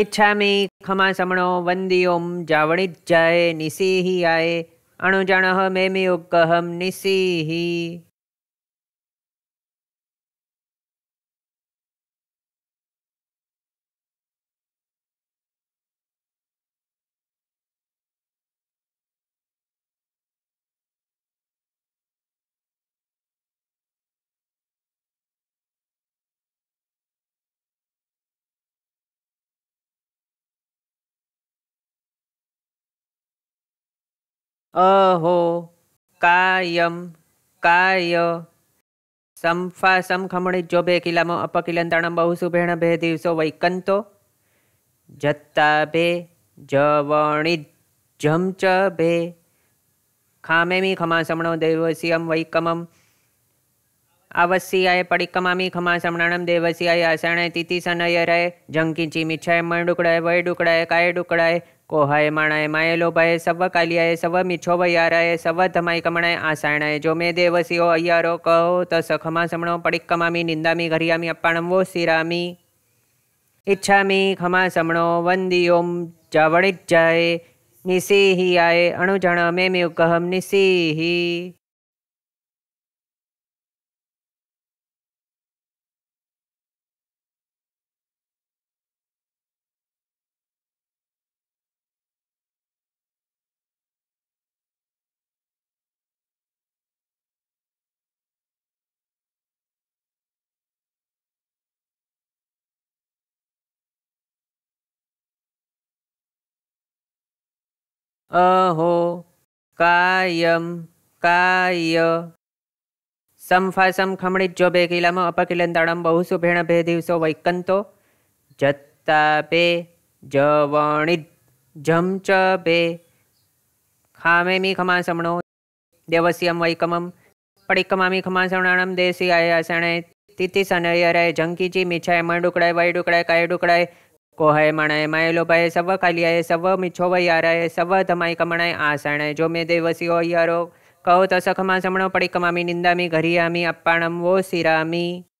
इच्छा इच्छामि खमासमणो वन्दि ॐ जावणिज्याय निसीहि आय अणुजणः मे मियुक्कहं निसीहि अहो कायम काय संफा समखमणित जोबे किलामो अपकिलंताणम बहुसुभेण भे दिवसो वैकंतो जत्ता भे जवणित जमच मी खामेमी खमासमणो देवसियम वैकमम आवस्याय पड़िकमामी खमासमणम देवस्याय आसणे तिथि सनय रहे जंकिंची मिछाय मणडुकड़ाय वय डुकड़ाय काय डुकड़ाय कोहाय मणाय मायलो लोभाय सव कालियाय सव मिछो भयाराय सव धमाय कमणाय आसायणाय जो मे देवसियो अय्यारो कहो तस खमा समणो पड़िक्कमामी निंदामी घरियामी वो सिरामी इच्छामी खमा समणो वंदी ओम जावणिज्जाय निसिहि आय अणुजण मे मे म्युकहम निसिहि अहो कायम काय સંફાસમ ખમણિત જો બે કિલામાં અપકિલંતાણમ બહુસુ ભેણ ભે દિવસો વૈકંતો જત્તા બે જવણિત જમચ બે ખામેમી ખમાસમણો દેવસ્યમ વૈકમમ પડિકમામી ખમાસમણાણમ દેસી આયાસણે તિથિ સનયરે જંકીજી મીછાય મંડુકડાય વયડુકડાય કાયડુકડાય है कोहय मणाय मायलोपाय सव कालियाय सव मिछो याराय सव धमाय कमणाय आसणाय जो मैं देवसी हो यारो कहो तसखमा समणो पड़ी कमामी निंदामी घरियामी अपाणम वो सिरामी